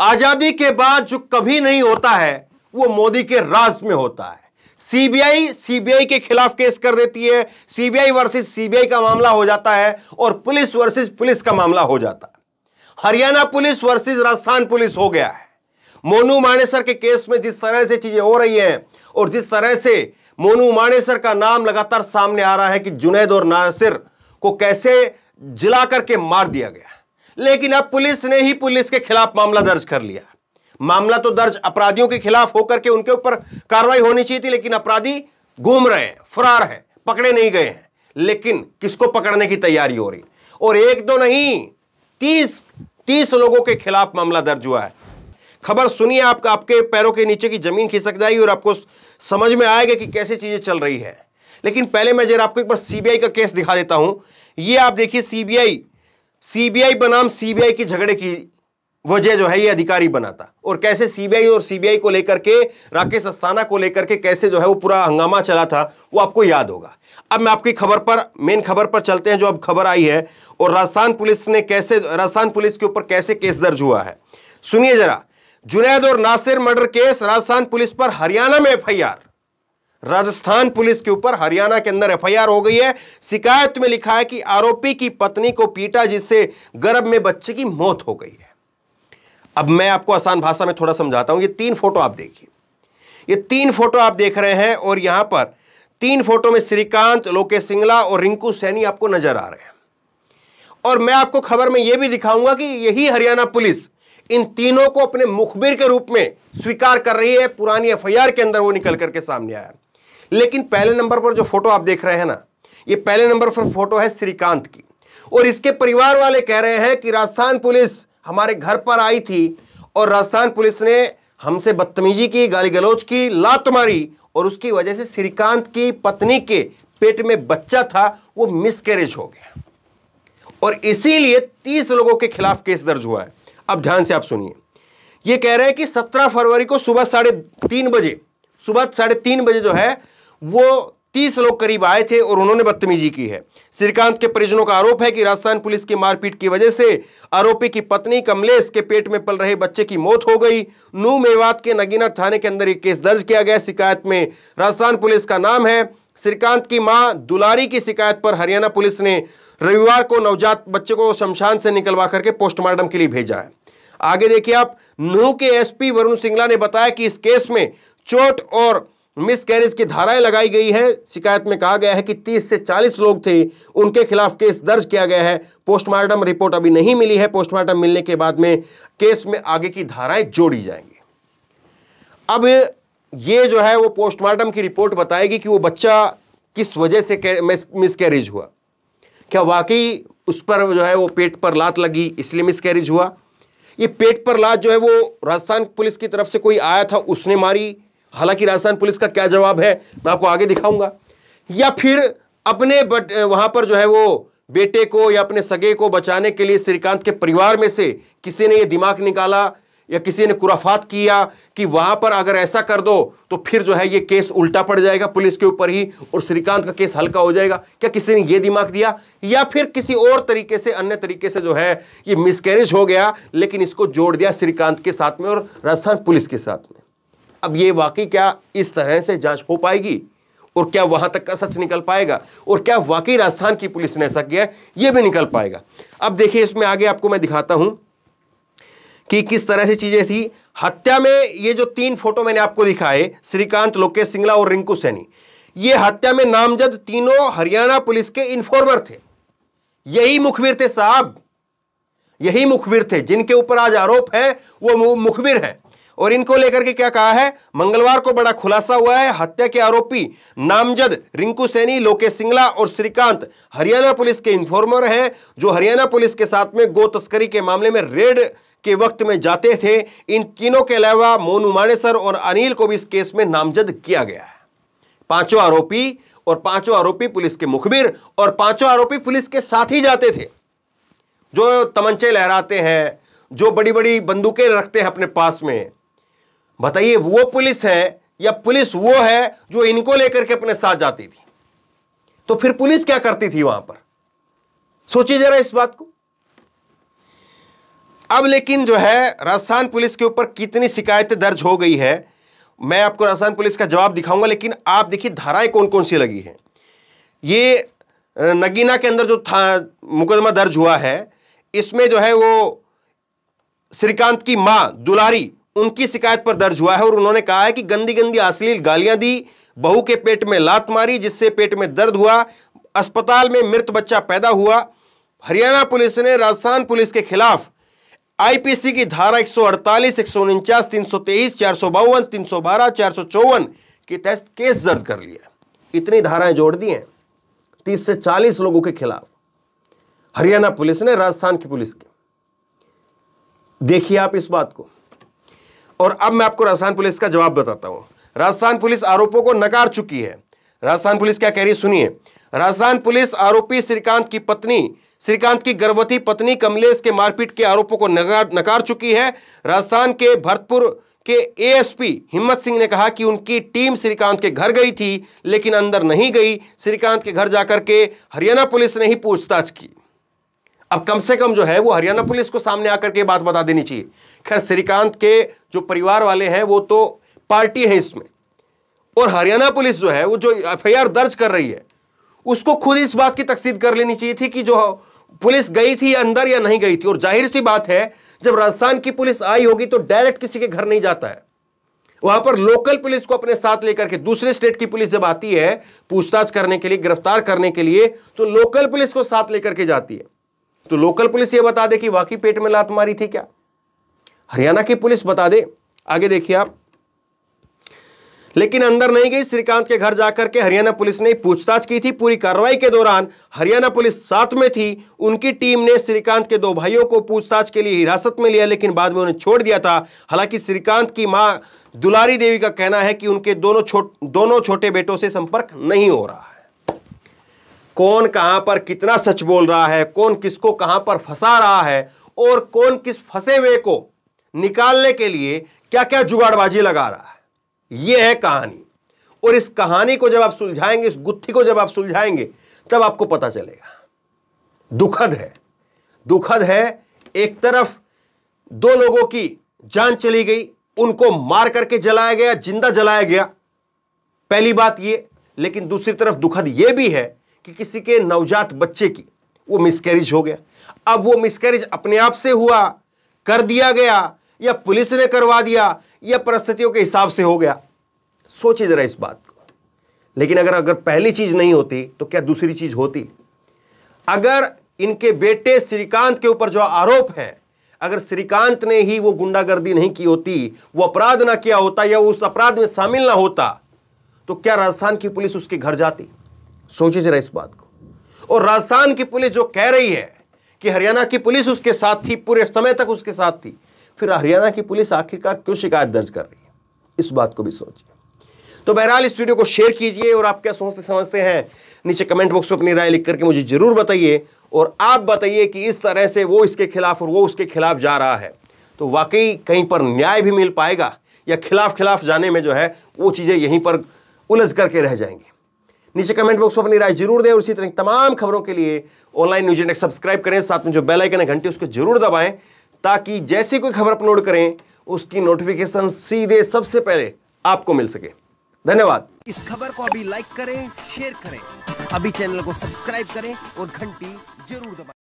आजादी के बाद जो कभी नहीं होता है वो मोदी के राज में होता है सीबीआई सीबीआई के खिलाफ केस कर देती है सीबीआई वर्सेस सीबीआई का मामला हो जाता है और पुलिस वर्सेस पुलिस का मामला हो जाता है Haryana police versus Rajasthan police हो गया है मोनू मानेसर के केस में जिस तरह से चीजें हो रही हैं और जिस तरह से मोनू मानेसर का नाम लगातार सामने आ रहा है कि जुनेद और नासिर को कैसे जिला करके मार दिया गया लेकिन अब पुलिस ने ही पुलिस के खिलाफ मामला दर्ज कर लिया मामला तो दर्ज अपराधियों के खिलाफ होकर के उनके ऊपर कार्रवाई होनी चाहिए थी लेकिन अपराधी घूम रहे हैं फरार हैं पकड़े नहीं गए हैं लेकिन किसको पकड़ने की तैयारी हो रही और एक दो नहीं तीस तीस लोगों के खिलाफ मामला दर्ज हुआ है खबर सुनिए आप आपके पैरों के नीचे की जमीन खिसक जाएगी और आपको समझ में आएगा कि कैसे चीजें चल रही है लेकिन पहले मैं जरा आपको एक बार सीबीआई का केस दिखा देता हूं ये आप देखिए सीबीआई सीबीआई बनाम सीबीआई की झगड़े की वजह जो है ये अधिकारी बनाता और कैसे सीबीआई और सीबीआई को लेकर के राकेश अस्थाना को लेकर के कैसे जो है वो पूरा हंगामा चला था वो आपको याद होगा अब मैं आपकी खबर पर मेन खबर पर चलते हैं जो अब खबर आई है और राजस्थान पुलिस ने कैसे राजस्थान पुलिस के ऊपर कैसे केस दर्ज हुआ है सुनिए जरा जुनैद और Nasir murder case Rajasthan police पर हरियाणा में एफ राजस्थान पुलिस के ऊपर हरियाणा के अंदर एफआईआर हो गई है शिकायत में लिखा है कि आरोपी की पत्नी को पीटा जिससे गर्भ में बच्चे की मौत हो गई है अब मैं आपको आसान भाषा में थोड़ा समझाता हूं ये तीन फोटो आप देखिए ये तीन फोटो आप देख रहे हैं और यहां पर तीन फोटो में श्रीकांत लोकेश सिंगला और रिंकू सैनी आपको नजर आ रहे हैं और मैं आपको खबर में यह भी दिखाऊंगा कि यही हरियाणा पुलिस इन तीनों को अपने मुखबिर के रूप में स्वीकार कर रही है पुरानी एफआईआर के अंदर वो निकल करके सामने आया लेकिन पहले नंबर पर जो फोटो आप देख रहे हैं ना ये पहले नंबर पर फोटो है श्रीकांत की और इसके परिवार वाले कह रहे हैं कि राजस्थान पुलिस हमारे घर पर आई थी और राजस्थान पुलिस ने हमसे बदतमीजी की गाली गलौज की लात मारी और उसकी वजह से श्रीकांत की पत्नी के पेट में बच्चा था वो मिसकैरेज हो गया और इसीलिए तीस लोगों के खिलाफ केस दर्ज हुआ है अब ध्यान से आप सुनिए ये कह रहे हैं कि सत्रह फरवरी को सुबह साढ़े तीन बजे सुबह साढ़े तीन बजे जो है वो तीस लोग करीब आए थे और उन्होंने बदतमीजी की है श्रीकांत के परिजनों का आरोप है कि राजस्थान पुलिस की मारपीट की वजह से आरोपी की पत्नी कमलेश के पेट में पल रहे बच्चे की मौत हो गई नू मेवात के नगीना थाने के अंदर एक केस दर्ज किया गया शिकायत में राजस्थान पुलिस का नाम है श्रीकांत की मां दुलारी की शिकायत पर हरियाणा पुलिस ने रविवार को नवजात बच्चे को शमशान से निकलवा करके पोस्टमार्टम के लिए भेजा है आगे देखिए आप नू के एसपी वरुण सिंगला ने बताया कि इस केस में चोट और मिस कैरेज की धाराएं लगाई गई है शिकायत में कहा गया है कि 30 से 40 लोग थे उनके खिलाफ केस दर्ज किया गया है पोस्टमार्टम रिपोर्ट अभी नहीं मिली है पोस्टमार्टम मिलने के बाद में केस में आगे की धाराएं जोड़ी जाएंगी अब ये जो है वो पोस्टमार्टम की रिपोर्ट बताएगी कि वो बच्चा किस वजह से मिस कैरेज हुआ क्या वाकई उस पर जो है वो पेट पर लात लगी इसलिए मिस कैरेज हुआ ये पेट पर लात जो है वो राजस्थान पुलिस की तरफ से कोई आया था उसने मारी हालांकि राजस्थान पुलिस का क्या जवाब है मैं आपको आगे दिखाऊंगा या फिर अपने बट वहां पर जो है वो बेटे को या अपने सगे को बचाने के लिए श्रीकांत के परिवार में से किसी ने यह दिमाग निकाला या किसी ने कुराफात किया कि वहां पर अगर ऐसा कर दो तो फिर जो है ये केस उल्टा पड़ जाएगा पुलिस के ऊपर ही और श्रीकांत का केस हल्का हो जाएगा क्या किसी ने ये दिमाग दिया या फिर किसी और तरीके से अन्य तरीके से जो है ये मिसकैरेज हो गया लेकिन इसको जोड़ दिया श्रीकांत के साथ में और राजस्थान पुलिस के साथ में अब ये वाकई क्या इस तरह से जांच हो पाएगी और क्या वहां तक का सच निकल पाएगा और क्या वाकई राजस्थान की पुलिस ने ऐसा किया ये भी निकल पाएगा अब देखिए इसमें आगे आपको मैं दिखाता हूं कि किस तरह से चीजें थी हत्या में ये जो तीन फोटो मैंने आपको दिखाए श्रीकांत लोकेश सिंगला और रिंकू सैनी ये हत्या में नामजद तीनों हरियाणा पुलिस के इन्फॉर्मर थे यही मुखबिर थे साहब यही मुखबिर थे जिनके ऊपर आज आरोप है वो मुखबिर है और इनको लेकर के क्या कहा है मंगलवार को बड़ा खुलासा हुआ है हत्या के आरोपी नामजद रिंकू सैनी लोकेश सिंगला और श्रीकांत हरियाणा पुलिस के इंफॉर्मर हैं जो हरियाणा पुलिस के साथ में गो तस्करी के मामले में रेड के वक्त में जाते थे इन तीनों के अलावा मोनू माणेसर और अनिल को भी इस केस में नामजद किया गया है पांचों आरोपी और पांचों आरोपी पुलिस के मुखबिर और पांचों आरोपी पुलिस के साथ ही जाते थे जो तमंचे लहराते हैं जो बड़ी बड़ी बंदूकें रखते हैं अपने पास में बताइए वो पुलिस है या पुलिस वो है जो इनको लेकर के अपने साथ जाती थी तो फिर पुलिस क्या करती थी वहां पर सोचिए जरा इस बात को अब लेकिन जो है राजस्थान पुलिस के ऊपर कितनी शिकायतें दर्ज हो गई है मैं आपको राजस्थान पुलिस का जवाब दिखाऊंगा लेकिन आप देखिए धाराएं कौन कौन सी लगी हैं ये नगीना के अंदर जो था मुकदमा दर्ज हुआ है इसमें जो है वो श्रीकांत की मां दुलारी उनकी शिकायत पर दर्ज हुआ है और उन्होंने कहा है कि गंदी गंदी अश्लील गालियां दी बहू के पेट में लात मारी जिससे पेट में दर्द हुआ अस्पताल में मृत बच्चा पैदा हुआ हरियाणा पुलिस ने राजस्थान पुलिस के खिलाफ आईपीसी की धारा 148, एक सौ उनचास तीन सौ तेईस चार सौ बावन तीन सौ बारह चार सौ चौवन के तहत केस दर्ज कर लिया इतनी धाराएं जोड़ दी हैं तीस से चालीस लोगों के खिलाफ हरियाणा पुलिस ने राजस्थान की पुलिस के देखिए आप इस बात को और अब मैं आपको राजस्थान पुलिस का जवाब बताता हूं राजस्थान पुलिस आरोपों को नकार चुकी है राजस्थान पुलिस क्या कह रही है सुनिए राजस्थान पुलिस आरोपी श्रीकांत की पत्नी श्रीकांत की गर्भवती पत्नी कमलेश के मारपीट के आरोपों को नकार नकार चुकी है राजस्थान के भरतपुर के एएसपी हिम्मत सिंह ने कहा कि उनकी टीम श्रीकांत के घर गई थी लेकिन अंदर नहीं गई श्रीकांत के घर जाकर के हरियाणा पुलिस ने ही पूछताछ की अब कम से कम जो है वो हरियाणा पुलिस को सामने आकर के बात बता देनी चाहिए खैर श्रीकांत के जो परिवार वाले हैं वो तो पार्टी है इसमें और हरियाणा पुलिस जो है वो जो एफ दर्ज कर रही है उसको खुद इस बात की तकसीद कर लेनी चाहिए थी कि जो पुलिस गई थी अंदर या नहीं गई थी और जाहिर सी बात है जब राजस्थान की पुलिस आई होगी तो डायरेक्ट किसी के घर नहीं जाता है वहां पर लोकल पुलिस को अपने साथ लेकर के दूसरे स्टेट की पुलिस जब आती है पूछताछ करने के लिए गिरफ्तार करने के लिए तो लोकल पुलिस को साथ लेकर के जाती है तो लोकल पुलिस ये बता दे कि वाकई पेट में लात मारी थी क्या हरियाणा की पुलिस बता दे आगे देखिए आप लेकिन अंदर नहीं गई श्रीकांत के घर जाकर के हरियाणा पुलिस ने पूछताछ की थी पूरी कार्रवाई के दौरान हरियाणा पुलिस साथ में थी उनकी टीम ने श्रीकांत के दो भाइयों को पूछताछ के लिए हिरासत में लिया लेकिन बाद में उन्हें छोड़ दिया था हालांकि श्रीकांत की मां दुलारी देवी का कहना है कि उनके दोनों छोट दोनों छोटे बेटों से संपर्क नहीं हो रहा कौन कहां पर कितना सच बोल रहा है कौन किसको कहां पर फंसा रहा है और कौन किस फंसे हुए को निकालने के लिए क्या क्या जुगाड़बाजी लगा रहा है यह है कहानी और इस कहानी को जब आप सुलझाएंगे इस गुत्थी को जब आप सुलझाएंगे तब आपको पता चलेगा दुखद है दुखद है एक तरफ दो लोगों की जान चली गई उनको मार करके जलाया गया जिंदा जलाया गया पहली बात यह लेकिन दूसरी तरफ दुखद यह भी है कि किसी के नवजात बच्चे की वो मिसकैरेज हो गया अब वो मिसकैरेज अपने आप से हुआ कर दिया गया या पुलिस ने करवा दिया या परिस्थितियों के हिसाब से हो गया सोचिए जरा इस बात को लेकिन अगर अगर पहली चीज नहीं होती तो क्या दूसरी चीज होती अगर इनके बेटे श्रीकांत के ऊपर जो आरोप है अगर श्रीकांत ने ही वो गुंडागर्दी नहीं की होती वो अपराध ना किया होता या उस अपराध में शामिल ना होता तो क्या राजस्थान की पुलिस उसके घर जाती सोचिए जरा इस बात को और राजस्थान की पुलिस जो कह रही है कि हरियाणा की पुलिस उसके साथ थी पूरे समय तक उसके साथ थी फिर हरियाणा की पुलिस आखिरकार क्यों शिकायत दर्ज कर रही है इस बात को भी सोचिए तो बहरहाल इस वीडियो को शेयर कीजिए और आप क्या सोचते समझते हैं नीचे कमेंट बॉक्स में अपनी राय लिख करके मुझे जरूर बताइए और आप बताइए कि इस तरह से वो इसके खिलाफ और वो उसके खिलाफ जा रहा है तो वाकई कहीं पर न्याय भी मिल पाएगा या खिलाफ खिलाफ जाने में जो है वो चीज़ें यहीं पर उलझ करके रह जाएंगी नीचे कमेंट बॉक्स में अपनी राय जरूर दें और इसी तरह तमाम खबरों के लिए ऑनलाइन न्यूज इंडेक्स सब्सक्राइब करें साथ में जो बेल आइकन है घंटी उसको जरूर दबाएं ताकि जैसे कोई खबर अपलोड करें उसकी नोटिफिकेशन सीधे सबसे पहले आपको मिल सके धन्यवाद इस खबर को अभी लाइक करें शेयर करें अभी चैनल को सब्सक्राइब करें और घंटी जरूर दबाए